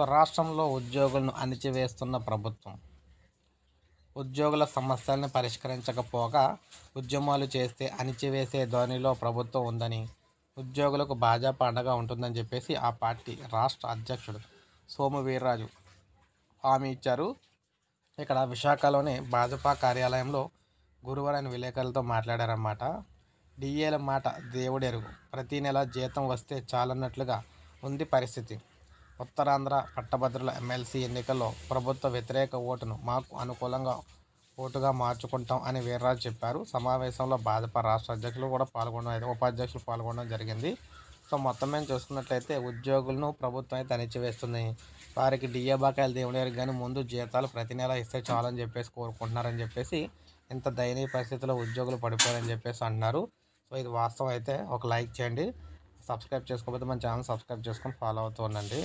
so రాష్ట్రంలో ఉద్యోగులను అణిచివేస్తున్న ప్రభుత్వం ఉద్యోగుల సమస్యలను పరిష్కరించకపోగా ఉద్యమాలు చేస్తే అణిచివేసే ధోనిలో ప్రభుత్వం ఉందని ఉద్యోగులకు బాజా పండగ ఉంటుందని చెప్పేసి ఆ పార్టీ రాష్ట్ర అధ్యక్షుడు సోము వీర్రాజు హామీ ఇచ్చారు ఇక్కడ విశాఖలోని భాజపా కార్యాలయంలో గురువారం విలేకరులతో మాట్లాడారన్నమాట డిఏల మాట దేవుడెరుగు ప్రతీ నెల జీతం వస్తే చాలన్నట్లుగా ఉంది పరిస్థితి ఉత్తరాంధ్ర పట్టభద్రుల ఎమ్మెల్సీ ఎన్నికల్లో ప్రభుత్వ వ్యతిరేక ఓటును మాకు అనుకూలంగా ఓటుగా మార్చుకుంటాం అని వీర్రాజు చెప్పారు సమావేశంలో భాజపా రాష్ట్ర అధ్యక్షులు కూడా పాల్గొనడం అయితే ఉపాధ్యక్షులు పాల్గొనడం జరిగింది సో మొత్తం మేము చూసుకున్నట్లయితే ఉద్యోగులను ప్రభుత్వం అయితే అణిచివేస్తుంది వారికి డిఏ బకాయిలు దేవులేరు కానీ ముందు జీతాలు ప్రతి నెల ఇస్తే చాలని చెప్పేసి కోరుకుంటున్నారని చెప్పేసి ఇంత దయనీయ పరిస్థితిలో ఉద్యోగులు పడిపోయారని చెప్పేసి అంటున్నారు సో ఇది వాస్తవం అయితే ఒక లైక్ చేయండి సబ్స్క్రైబ్ చేసుకోకపోతే మన ఛానల్ సబ్స్క్రైబ్ చేసుకొని ఫాలో అవుతూ ఉండండి